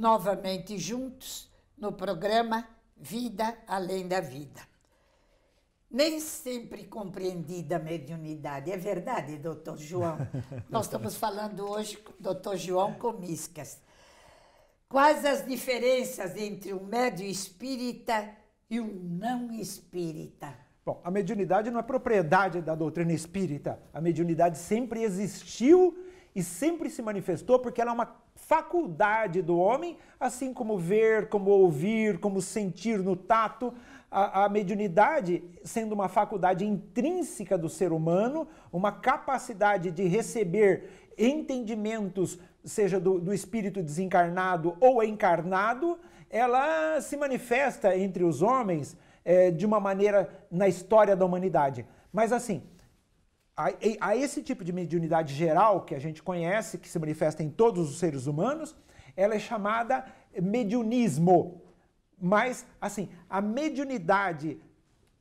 novamente juntos no programa Vida Além da Vida. Nem sempre compreendida a mediunidade. É verdade, doutor João? Nós estamos falando hoje com o doutor João Comiscas. Quais as diferenças entre um médio espírita e um não espírita? Bom, a mediunidade não é propriedade da doutrina espírita. A mediunidade sempre existiu e sempre se manifestou porque ela é uma faculdade do homem, assim como ver, como ouvir, como sentir no tato. A, a, mediunidade sendo uma faculdade intrínseca do ser humano, uma capacidade de receber entendimentos, seja do, do espírito desencarnado ou encarnado, ela se manifesta entre os homens é, de uma maneira na história da humanidade. Mas assim, a, a esse tipo de mediunidade geral que a gente conhece, que se manifesta em todos os seres humanos, ela é chamada mediunismo. Mas, assim, a mediunidade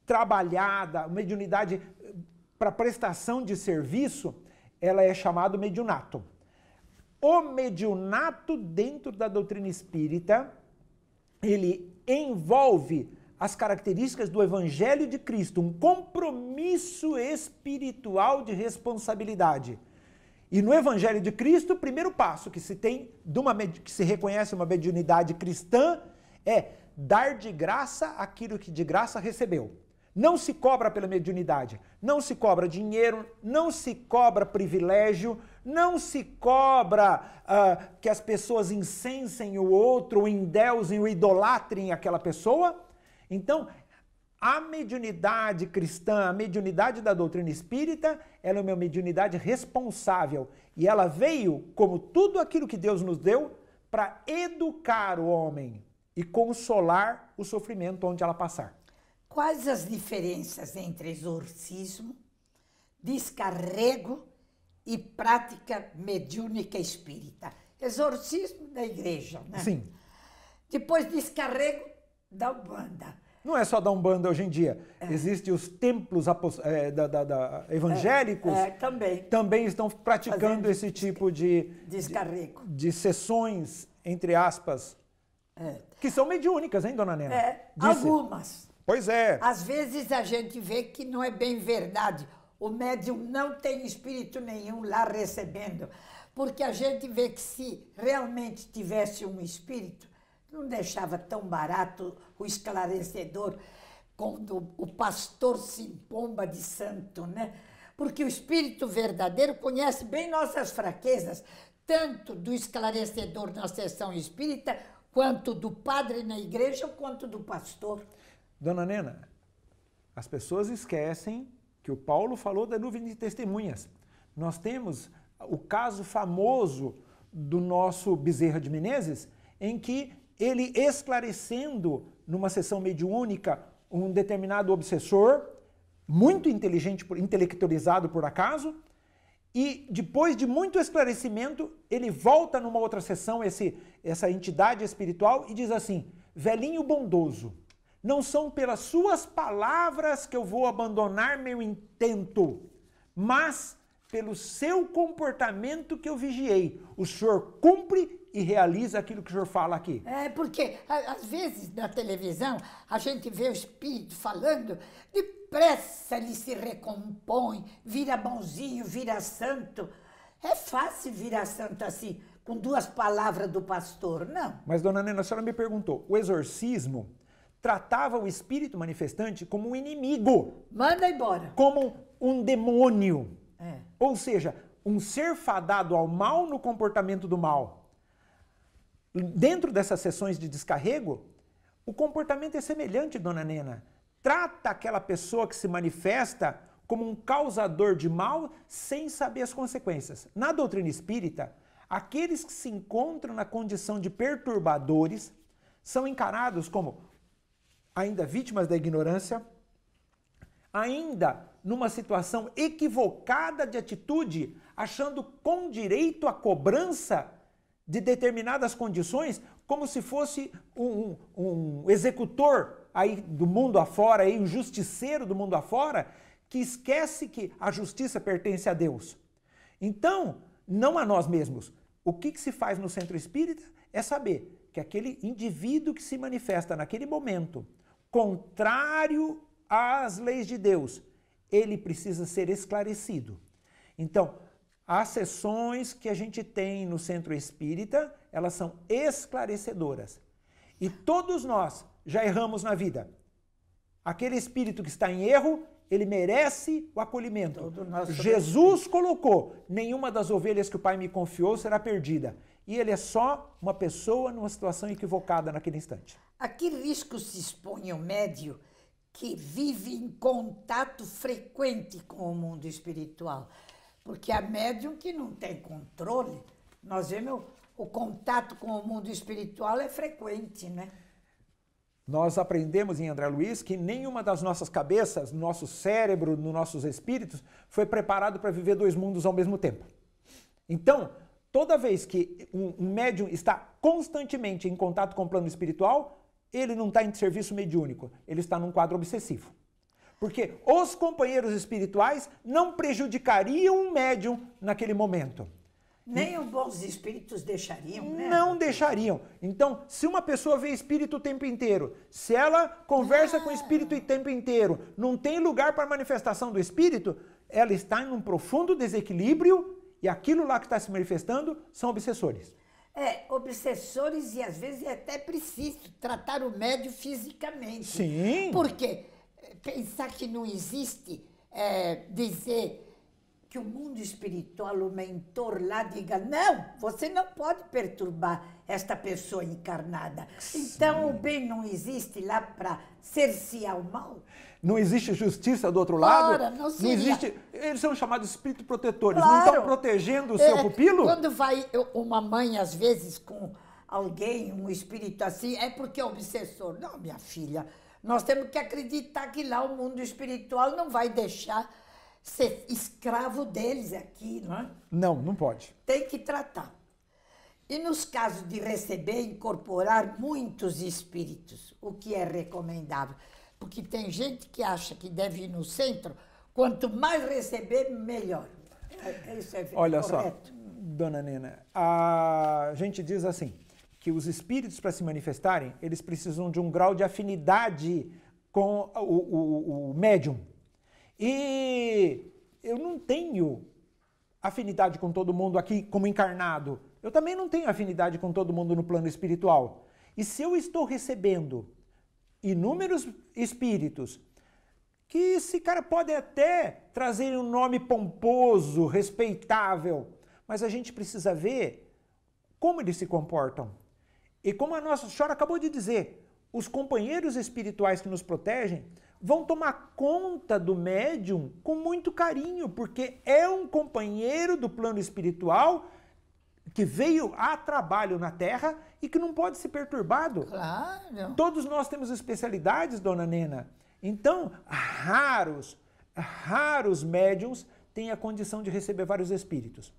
trabalhada, a mediunidade eh, para prestação de serviço, ela é chamada mediunato. O mediunato, dentro da doutrina espírita, ele envolve as características do Evangelho de Cristo, um compromisso espiritual de responsabilidade. E no Evangelho de Cristo, o primeiro passo que se tem, uma, que se reconhece uma mediunidade cristã, é dar de graça aquilo que de graça recebeu. Não se cobra pela mediunidade, não se cobra dinheiro, não se cobra privilégio, não se cobra uh, que as pessoas incensem o outro, endeusem ou idolatrem aquela pessoa então, a mediunidade cristã, a mediunidade da doutrina espírita, ela é uma mediunidade responsável e ela veio, como tudo aquilo que Deus nos deu, para educar o homem e consolar o sofrimento onde ela passar. Quais as diferenças entre exorcismo, descarrego e prática mediúnica espírita? Exorcismo da igreja, né? Sim. Depois descarrego da Umbanda. Não é só da Umbanda hoje em dia. É. Existem os templos é, da, da, da... evangélicos. É, é, também. Também estão praticando Fazendo esse tipo de. Descarrego. De, de sessões, entre aspas. É. Que são mediúnicas, hein, dona Nena? É, Disse. algumas. Pois é. Às vezes a gente vê que não é bem verdade. O médium não tem espírito nenhum lá recebendo. Porque a gente vê que se realmente tivesse um espírito, não deixava tão barato o esclarecedor quando o pastor se empomba de santo, né? Porque o espírito verdadeiro conhece bem nossas fraquezas, tanto do esclarecedor na sessão espírita, quanto do padre na igreja, quanto do pastor. Dona Nena, as pessoas esquecem que o Paulo falou da nuvem de testemunhas. Nós temos o caso famoso do nosso Bezerra de Menezes, em que ele esclarecendo numa sessão mediúnica um determinado obsessor, muito inteligente, intelectualizado por acaso, e depois de muito esclarecimento, ele volta numa outra sessão, esse, essa entidade espiritual, e diz assim: velhinho bondoso, não são pelas suas palavras que eu vou abandonar meu intento, mas pelo seu comportamento que eu vigiei. O senhor cumpre e realiza aquilo que o senhor fala aqui. É, porque às vezes na televisão a gente vê o espírito falando, depressa ele se recompõe, vira bonzinho, vira santo. É fácil virar santo assim, com duas palavras do pastor, não. Mas, dona Nena, a senhora me perguntou: o exorcismo tratava o espírito manifestante como um inimigo. Manda embora. Como um demônio. É. Ou seja, um ser fadado ao mal no comportamento do mal dentro dessas sessões de descarrego, o comportamento é semelhante, dona Nena. Trata aquela pessoa que se manifesta como um causador de mal sem saber as consequências. Na doutrina espírita, aqueles que se encontram na condição de perturbadores são encarados como ainda vítimas da ignorância, ainda numa situação equivocada de atitude, achando com direito à cobrança de determinadas condições, como se fosse um, um, um executor aí do mundo afora, aí, um justiceiro do mundo afora, que esquece que a justiça pertence a Deus. Então, não a nós mesmos. O que, que se faz no centro espírita é saber que aquele indivíduo que se manifesta naquele momento, contrário às leis de Deus, ele precisa ser esclarecido. Então, as sessões que a gente tem no centro espírita, elas são esclarecedoras. E todos nós já erramos na vida. Aquele espírito que está em erro, ele merece o acolhimento. Jesus colocou: nenhuma das ovelhas que o Pai me confiou será perdida. E ele é só uma pessoa numa situação equivocada naquele instante. A que risco se expõe o médio que vive em contato frequente com o mundo espiritual? Porque a médium que não tem controle, nós vemos o contato com o mundo espiritual é frequente, né? Nós aprendemos em André Luiz que nenhuma das nossas cabeças, nosso cérebro, nos nossos espíritos, foi preparado para viver dois mundos ao mesmo tempo. Então, toda vez que um médium está constantemente em contato com o plano espiritual, ele não está em serviço mediúnico, ele está num quadro obsessivo. Porque os companheiros espirituais não prejudicariam o médium naquele momento. Nem os bons espíritos deixariam, né? Não deixariam. Então, se uma pessoa vê espírito o tempo inteiro, se ela conversa ah. com o espírito o tempo inteiro, não tem lugar para manifestação do espírito, ela está em um profundo desequilíbrio e aquilo lá que está se manifestando são obsessores. É, obsessores e às vezes é até preciso tratar o médio fisicamente. Sim. Por quê? pensar que não existe, é, dizer que o mundo espiritual, o mentor lá, diga: não, você não pode perturbar esta pessoa encarnada. Sim. Então, o bem não existe lá para cercear o mal. Não existe justiça do outro lado? Ora, não, seria. não existe. Eles são chamados espíritos protetores, claro. não estão protegendo o seu é, pupilo? Quando vai uma mãe, às vezes, com alguém, um espírito assim, é porque é obsessor. Não, minha filha. Nós temos que acreditar que lá o mundo espiritual não vai deixar ser escravo deles aqui, não é? Não, não pode. Tem que tratar. E nos casos de receber, incorporar muitos espíritos, o que é recomendável. Porque tem gente que acha que deve ir no centro, quanto mais receber, melhor. É, isso é Olha correto. só, dona Nina, a gente diz assim: que os espíritos, para se manifestarem, eles precisam de um grau de afinidade com o, o, o médium. E eu não tenho afinidade com todo mundo aqui como encarnado. Eu também não tenho afinidade com todo mundo no plano espiritual. E se eu estou recebendo inúmeros espíritos que esse cara pode até trazer um nome pomposo, respeitável, mas a gente precisa ver como eles se comportam. E como a nossa senhora acabou de dizer, os companheiros espirituais que nos protegem vão tomar conta do médium com muito carinho, porque é um companheiro do plano espiritual que veio a trabalho na Terra e que não pode ser perturbado. Claro. Todos nós temos especialidades, dona Nena. Então, raros, raros médiums têm a condição de receber vários espíritos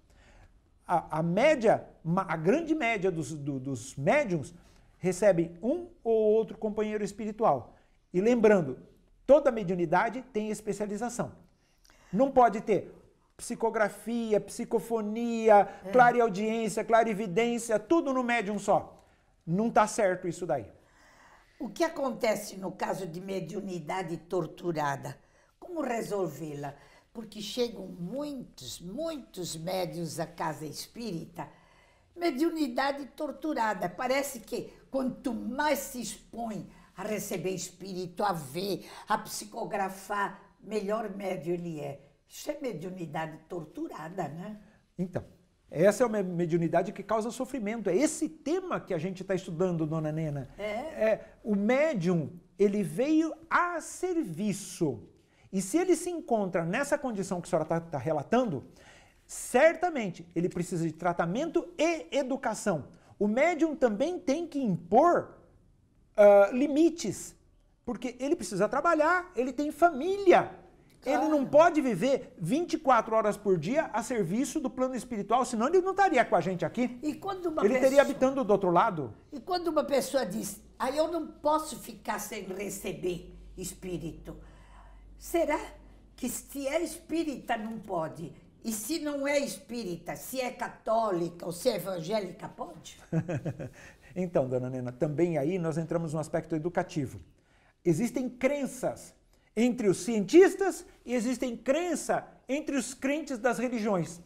a, a média, a grande média dos, do, dos médiums recebem um ou outro companheiro espiritual. E lembrando, toda mediunidade tem especialização. Não pode ter psicografia, psicofonia, é. clareaudiência, clarividência, tudo no médium só. Não está certo isso daí. O que acontece no caso de mediunidade torturada? Como resolvê-la? porque chegam muitos, muitos médios à casa espírita, mediunidade torturada. Parece que quanto mais se expõe a receber espírito, a ver, a psicografar, melhor médium ele é. Isso é mediunidade torturada, né? Então, essa é uma mediunidade que causa sofrimento. É esse tema que a gente está estudando, dona Nena. É? é. O médium, ele veio a serviço e se ele se encontra nessa condição que a senhora está tá relatando, certamente ele precisa de tratamento e educação. O médium também tem que impor uh, limites, porque ele precisa trabalhar, ele tem família. Claro. Ele não pode viver 24 horas por dia a serviço do plano espiritual, senão ele não estaria com a gente aqui. ele pessoa... teria habitando do outro lado. E quando uma pessoa diz, aí ah, eu não posso ficar sem receber espírito. Será que se é espírita não pode? E se não é espírita, se é católica ou se é evangélica, pode? então, dona Nena, também aí nós entramos no aspecto educativo. Existem crenças entre os cientistas e existem crença entre os crentes das religiões. O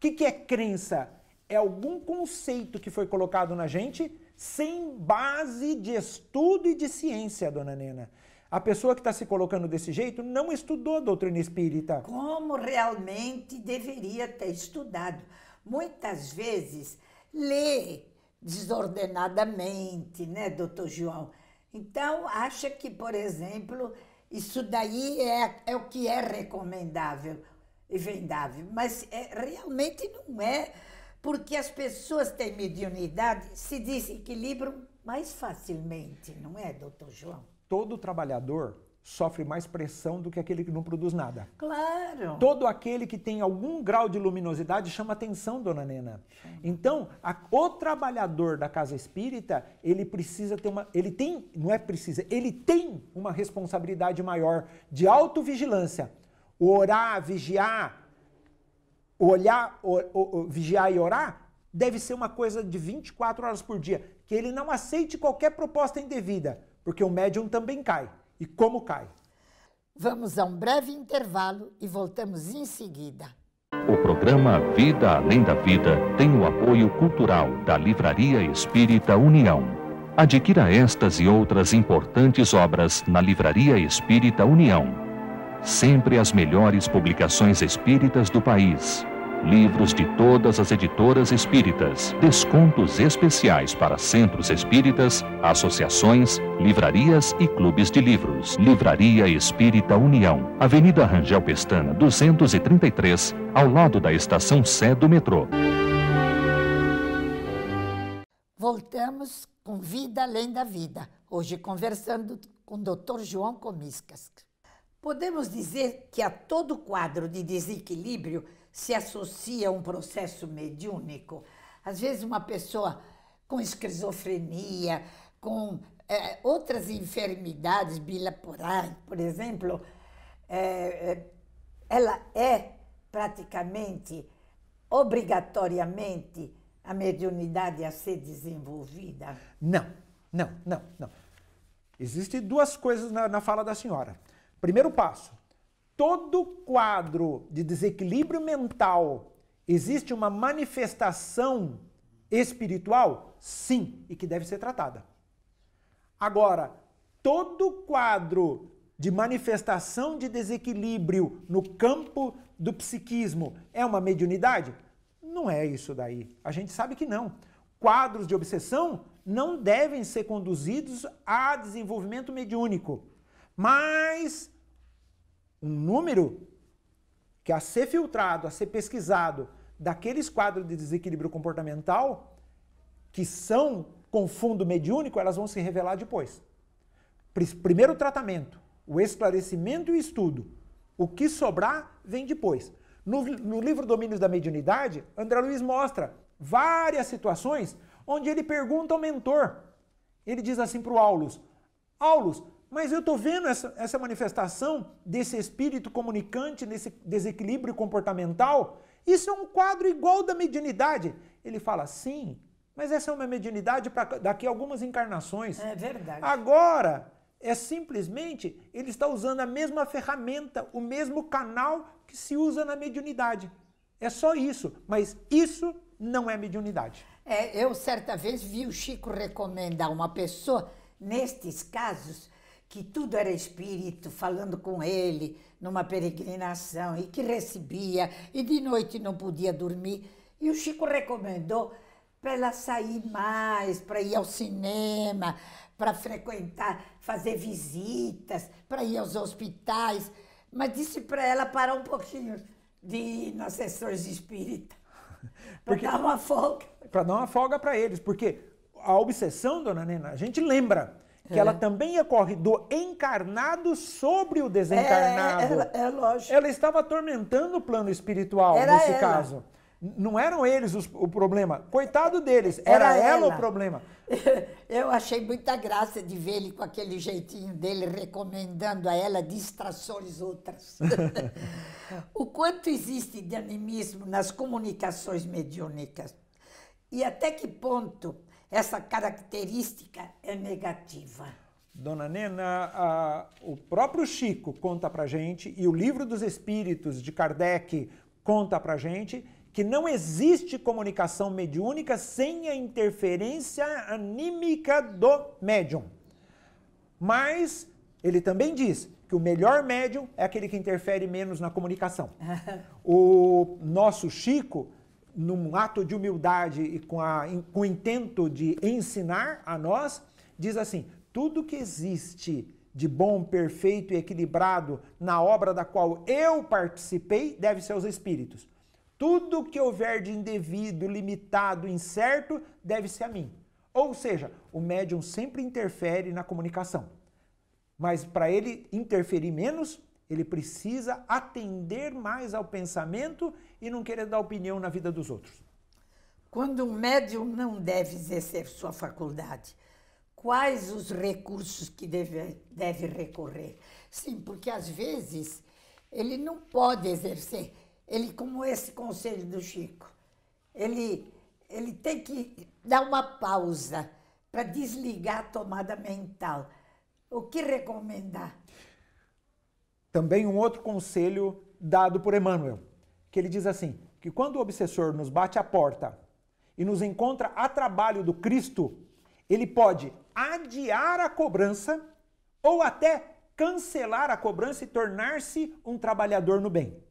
que, que é crença? É algum conceito que foi colocado na gente sem base de estudo e de ciência, dona Nena. A pessoa que está se colocando desse jeito não estudou doutrina espírita. Como realmente deveria ter estudado. Muitas vezes lê desordenadamente, né, doutor João? Então, acha que, por exemplo, isso daí é, é o que é recomendável e vendável, mas é, realmente não é, porque as pessoas têm mediunidade, se desequilibram mais facilmente, não é, doutor João? todo trabalhador sofre mais pressão do que aquele que não produz nada. Claro. Todo aquele que tem algum grau de luminosidade chama atenção, dona Nena. Então, a, o trabalhador da casa espírita, ele precisa ter uma, ele tem, não é precisa, ele tem uma responsabilidade maior de autovigilância. Orar, vigiar, olhar, vigiar e orar deve ser uma coisa de 24 horas por dia, que ele não aceite qualquer proposta indevida porque o médium também cai. E como cai? Vamos a um breve intervalo e voltamos em seguida. O programa Vida Além da Vida tem o apoio cultural da Livraria Espírita União. Adquira estas e outras importantes obras na Livraria Espírita União. Sempre as melhores publicações espíritas do país livros de todas as editoras espíritas, descontos especiais para centros espíritas, associações, livrarias e clubes de livros. Livraria Espírita União, Avenida Rangel Pestana, 233, ao lado da estação Sé do metrô. Voltamos com Vida Além da Vida, hoje conversando com o Dr. João Comiscas. Podemos dizer que a todo quadro de desequilíbrio se associa a um processo mediúnico. Às vezes, uma pessoa com esquizofrenia, com é, outras enfermidades bilaterais, por exemplo, é, é, ela é praticamente, obrigatoriamente, a mediunidade a ser desenvolvida? Não, não, não, não. Existem duas coisas na, na fala da senhora. Primeiro passo, todo quadro de desequilíbrio mental existe uma manifestação espiritual? Sim, e que deve ser tratada. Agora, todo quadro de manifestação de desequilíbrio no campo do psiquismo é uma mediunidade? Não é isso daí. A gente sabe que não. Quadros de obsessão não devem ser conduzidos a desenvolvimento mediúnico. Mas um número que a ser filtrado, a ser pesquisado daqueles quadros de desequilíbrio comportamental que são com fundo mediúnico, elas vão se revelar depois. Primeiro o tratamento, o esclarecimento e o estudo. O que sobrar vem depois. No, no livro Domínios da Mediunidade, André Luiz mostra várias situações onde ele pergunta ao mentor. Ele diz assim para o Aulus: Aulus, mas eu estou vendo essa, essa manifestação desse espírito comunicante, nesse desequilíbrio comportamental. Isso é um quadro igual da mediunidade. Ele fala, sim, mas essa é uma mediunidade para daqui a algumas encarnações. É verdade. Agora, é simplesmente ele está usando a mesma ferramenta, o mesmo canal que se usa na mediunidade. É só isso, mas isso não é mediunidade. É, eu certa vez vi o Chico recomendar uma pessoa, nestes casos, que tudo era espírito, falando com ele numa peregrinação e que recebia e de noite não podia dormir. E o Chico recomendou para ela sair mais, para ir ao cinema, para frequentar, fazer visitas, para ir aos hospitais, mas disse para ela parar um pouquinho de ir nas sessões espírita. Para dar uma folga. Para dar uma folga para eles, porque a obsessão, dona Nena, a gente lembra que é. ela também é do encarnado sobre o é, desencarnado. É, é, é, lógico. Ela estava atormentando o plano espiritual era nesse ela. caso. Não eram eles os, o problema. Coitado deles, era, era ela, ela, o problema. Eu achei muita graça de ver ele com aquele jeitinho dele recomendando a ela distrações outras. o quanto existe de animismo nas comunicações mediúnicas e até que ponto essa característica é negativa. Dona Nena, a, o próprio Chico conta pra gente, e o Livro dos Espíritos de Kardec conta pra gente, que não existe comunicação mediúnica sem a interferência anímica do médium. Mas ele também diz que o melhor médium é aquele que interfere menos na comunicação. o nosso Chico num ato de humildade e com, a, com o intento de ensinar a nós, diz assim: tudo que existe de bom, perfeito e equilibrado na obra da qual eu participei deve ser aos espíritos. Tudo que houver de indevido, limitado, incerto, deve ser a mim. Ou seja, o médium sempre interfere na comunicação. Mas para ele interferir menos, ele precisa atender mais ao pensamento e não querer dar opinião na vida dos outros. Quando um médium não deve exercer sua faculdade, quais os recursos que deve, deve recorrer? Sim, porque às vezes ele não pode exercer. Ele, como esse conselho do Chico, ele, ele tem que dar uma pausa para desligar a tomada mental. O que recomendar? Também um outro conselho dado por Emmanuel, que ele diz assim: que quando o obsessor nos bate à porta e nos encontra a trabalho do Cristo, ele pode adiar a cobrança ou até cancelar a cobrança e tornar-se um trabalhador no bem.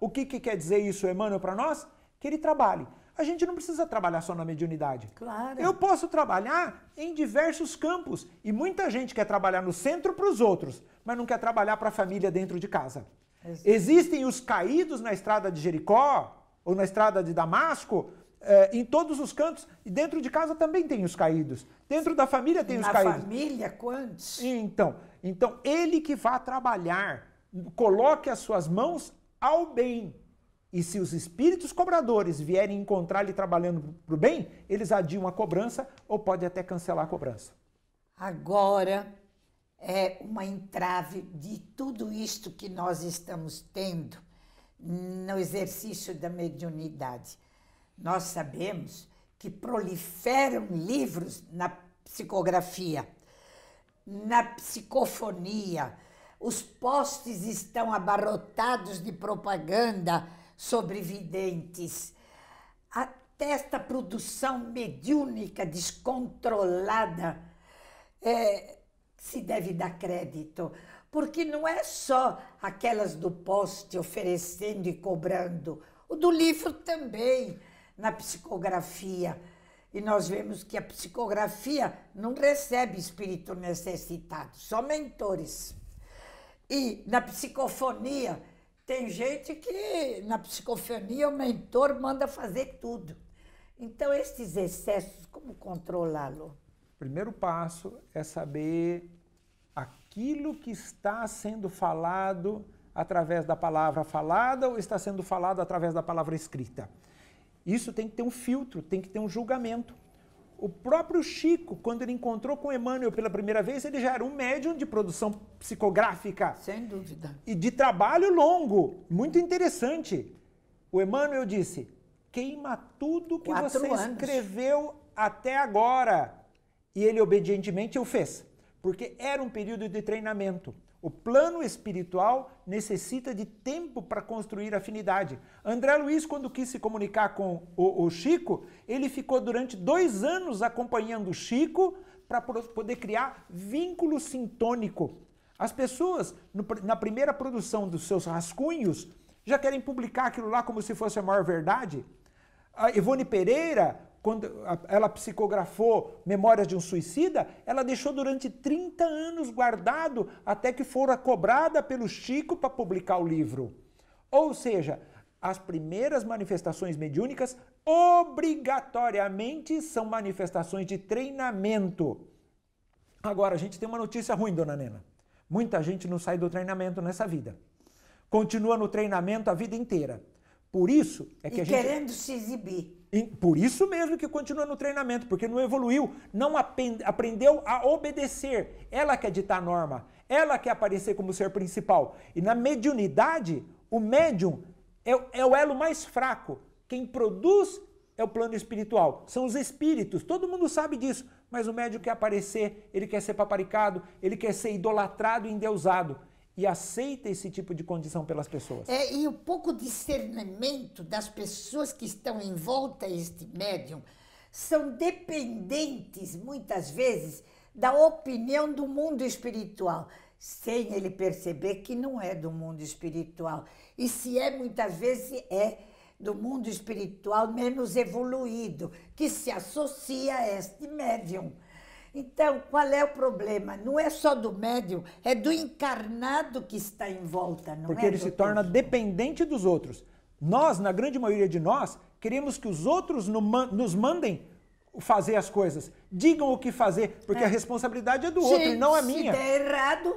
O que, que quer dizer isso, Emmanuel, para nós? Que ele trabalhe. A gente não precisa trabalhar só na mediunidade. Claro. Eu posso trabalhar em diversos campos. E muita gente quer trabalhar no centro para os outros, mas não quer trabalhar para a família dentro de casa. Existem os caídos na estrada de Jericó ou na estrada de Damasco, é, em todos os cantos. E dentro de casa também tem os caídos. Dentro da família tem Na os caídos. Na família, quantos? Então, então, ele que vá trabalhar, coloque as suas mãos ao bem. E se os espíritos cobradores vierem encontrar ele trabalhando para o bem, eles adiam a cobrança ou pode até cancelar a cobrança. Agora, é uma entrave de tudo isto que nós estamos tendo no exercício da mediunidade. Nós sabemos que proliferam livros na psicografia, na psicofonia, os postes estão abarrotados de propaganda sobre videntes. Até esta produção mediúnica descontrolada é, se deve dar crédito, porque não é só aquelas do poste oferecendo e cobrando, o do livro também, na psicografia. E nós vemos que a psicografia não recebe espírito necessitado, só mentores. E na psicofonia, tem gente que na psicofonia o mentor manda fazer tudo. Então, esses excessos, como controlá-lo? primeiro passo é saber aquilo que está sendo falado através da palavra falada ou está sendo falado através da palavra escrita. Isso tem que ter um filtro, tem que ter um julgamento. O próprio Chico, quando ele encontrou com Emmanuel pela primeira vez, ele já era um médium de produção psicográfica. Sem dúvida. E de trabalho longo, muito interessante. O Emmanuel disse: queima tudo que Quatro você anos. escreveu até agora e ele obedientemente o fez, porque era um período de treinamento. O plano espiritual necessita de tempo para construir afinidade. André Luiz, quando quis se comunicar com o, o Chico, ele ficou durante dois anos acompanhando o Chico para poder criar vínculo sintônico. As pessoas, no, na primeira produção dos seus rascunhos, já querem publicar aquilo lá como se fosse a maior verdade. A Ivone Pereira quando ela psicografou Memórias de um Suicida, ela deixou durante 30 anos guardado até que fora cobrada pelo Chico para publicar o livro. Ou seja, as primeiras manifestações mediúnicas obrigatoriamente são manifestações de treinamento. Agora, a gente tem uma notícia ruim, dona Nena. Muita gente não sai do treinamento nessa vida. Continua no treinamento a vida inteira. Por isso é que e a gente. Querendo se exibir. Por isso mesmo que continua no treinamento, porque não evoluiu, não aprendeu a obedecer. Ela quer ditar norma, ela quer aparecer como ser principal. E na mediunidade, o médium é, é o elo mais fraco. Quem produz é o plano espiritual, são os espíritos, todo mundo sabe disso, mas o médium quer aparecer, ele quer ser paparicado, ele quer ser idolatrado e endeusado e aceita esse tipo de condição pelas pessoas. É, e o pouco discernimento das pessoas que estão em volta a este médium são dependentes, muitas vezes, da opinião do mundo espiritual, sem ele perceber que não é do mundo espiritual. E se é, muitas vezes é do mundo espiritual menos evoluído, que se associa a este médium. Então, qual é o problema? Não é só do médium, é do encarnado que está em volta, não Porque é, ele doutor? se torna dependente dos outros. Nós, na grande maioria de nós, queremos que os outros nos mandem fazer as coisas, digam o que fazer, porque é. a responsabilidade é do Gente, outro e não é minha. Se der errado,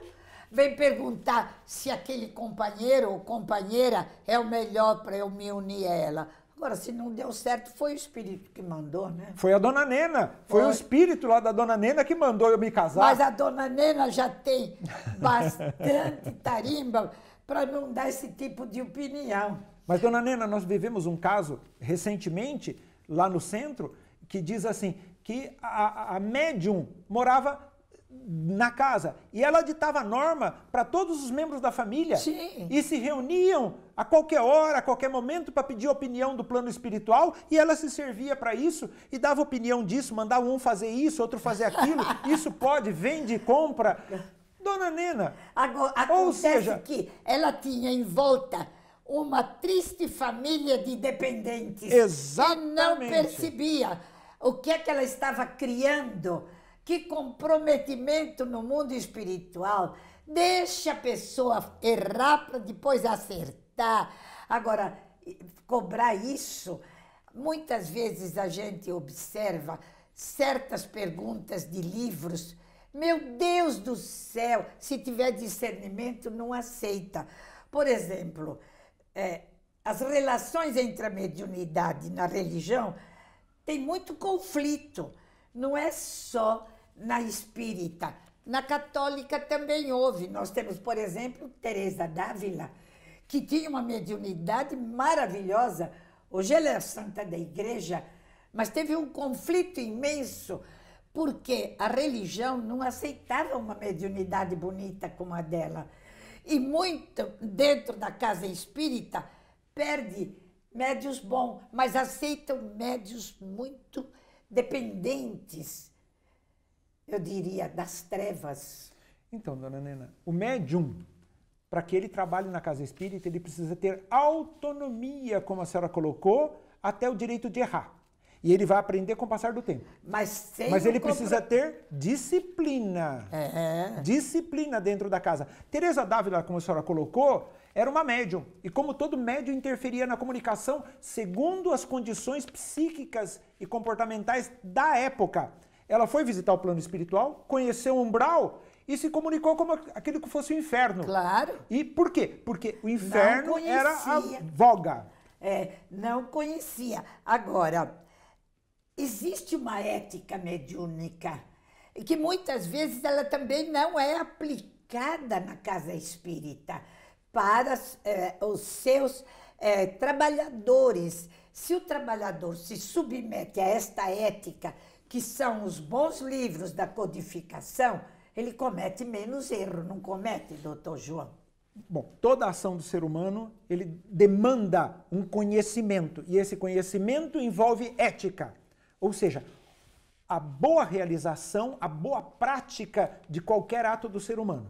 vem perguntar se aquele companheiro ou companheira é o melhor para eu me unir a ela. Agora, se não deu certo, foi o espírito que mandou, né? Foi a dona Nena. Foi, foi, o espírito lá da dona Nena que mandou eu me casar. Mas a dona Nena já tem bastante tarimba para não dar esse tipo de opinião. Mas, dona Nena, nós vivemos um caso recentemente lá no centro que diz assim que a, a médium morava na casa. E ela ditava norma para todos os membros da família. Sim. E se reuniam a qualquer hora, a qualquer momento, para pedir opinião do plano espiritual. E ela se servia para isso e dava opinião disso, mandava um fazer isso, outro fazer aquilo. isso pode, vende, compra. Dona Nena. Agora, ou seja, que ela tinha em volta uma triste família de dependentes. Exatamente. E não percebia o que é que ela estava criando que comprometimento no mundo espiritual deixa a pessoa errar para depois acertar. Agora, cobrar isso, muitas vezes a gente observa certas perguntas de livros. Meu Deus do céu, se tiver discernimento, não aceita. Por exemplo, é, as relações entre a mediunidade e na religião tem muito conflito não é só na espírita. Na católica também houve. Nós temos, por exemplo, Teresa Dávila, que tinha uma mediunidade maravilhosa. Hoje ela é santa da igreja, mas teve um conflito imenso, porque a religião não aceitava uma mediunidade bonita como a dela. E muito dentro da casa espírita perde médios bons, mas aceitam médios muito dependentes, eu diria, das trevas. Então, dona Nena, o médium, para que ele trabalhe na casa espírita, ele precisa ter autonomia, como a senhora colocou, até o direito de errar. E ele vai aprender com o passar do tempo. Mas, Mas ele precisa ter disciplina. É. Disciplina dentro da casa. Tereza Dávila, como a senhora colocou, era uma médium, e como todo médium interferia na comunicação segundo as condições psíquicas e comportamentais da época. Ela foi visitar o plano espiritual, conheceu o umbral e se comunicou como aquele que fosse o inferno. Claro. E por quê? Porque o inferno era a voga. É, não conhecia. Agora, existe uma ética mediúnica que muitas vezes ela também não é aplicada na casa espírita para eh, os seus eh, trabalhadores. Se o trabalhador se submete a esta ética, que são os bons livros da codificação, ele comete menos erro, não comete, doutor João? Bom, toda ação do ser humano, ele demanda um conhecimento, e esse conhecimento envolve ética. Ou seja, a boa realização, a boa prática de qualquer ato do ser humano.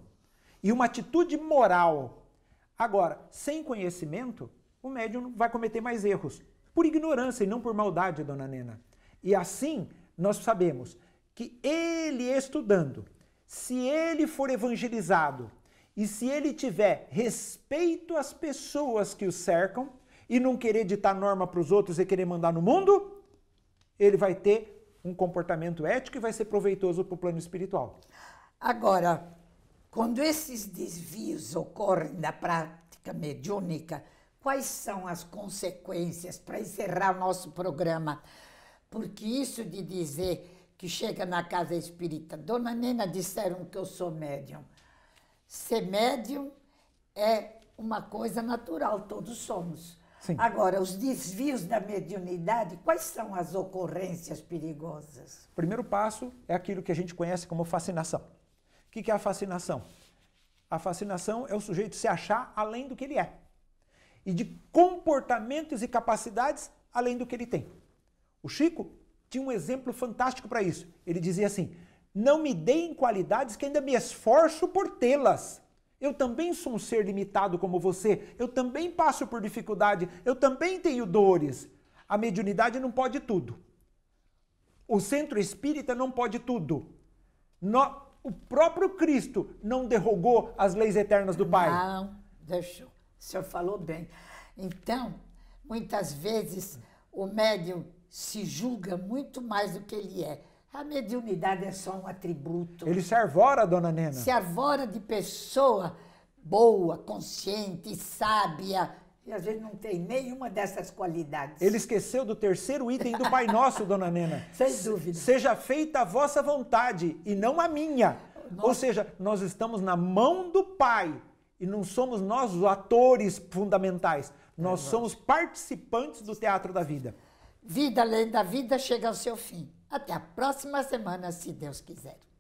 E uma atitude moral Agora, sem conhecimento, o médium vai cometer mais erros. Por ignorância e não por maldade, dona Nena. E assim, nós sabemos que ele estudando, se ele for evangelizado e se ele tiver respeito às pessoas que o cercam e não querer ditar norma para os outros e querer mandar no mundo, ele vai ter um comportamento ético e vai ser proveitoso para o plano espiritual. Agora, quando esses desvios ocorrem da prática mediúnica, quais são as consequências para encerrar o nosso programa? Porque isso de dizer que chega na casa espírita, Dona Nena disseram que eu sou médium. Ser médium é uma coisa natural, todos somos. Sim. Agora, os desvios da mediunidade, quais são as ocorrências perigosas? O primeiro passo é aquilo que a gente conhece como fascinação. O que, é a fascinação? A fascinação é o sujeito se achar além do que ele é e de comportamentos e capacidades além do que ele tem. O Chico tinha um exemplo fantástico para isso. Ele dizia assim: Não me deem qualidades que ainda me esforço por tê-las. Eu também sou um ser limitado como você. Eu também passo por dificuldade. Eu também tenho dores. A mediunidade não pode tudo. O centro espírita não pode tudo. No o próprio Cristo não derrogou as leis eternas do Pai. Não, deixou. O senhor falou bem. Então, muitas vezes o médium se julga muito mais do que ele é. A mediunidade é só um atributo. Ele se arvora, dona Nena. Se arvora de pessoa boa, consciente, sábia, e às vezes não tem nenhuma dessas qualidades. Ele esqueceu do terceiro item do Pai Nosso, dona Nena. Sem dúvida. Seja feita a vossa vontade e não a minha. Nossa. Ou seja, nós estamos na mão do Pai e não somos nós os atores fundamentais. Nós é somos participantes do teatro da vida. Vida além da vida chega ao seu fim. Até a próxima semana, se Deus quiser.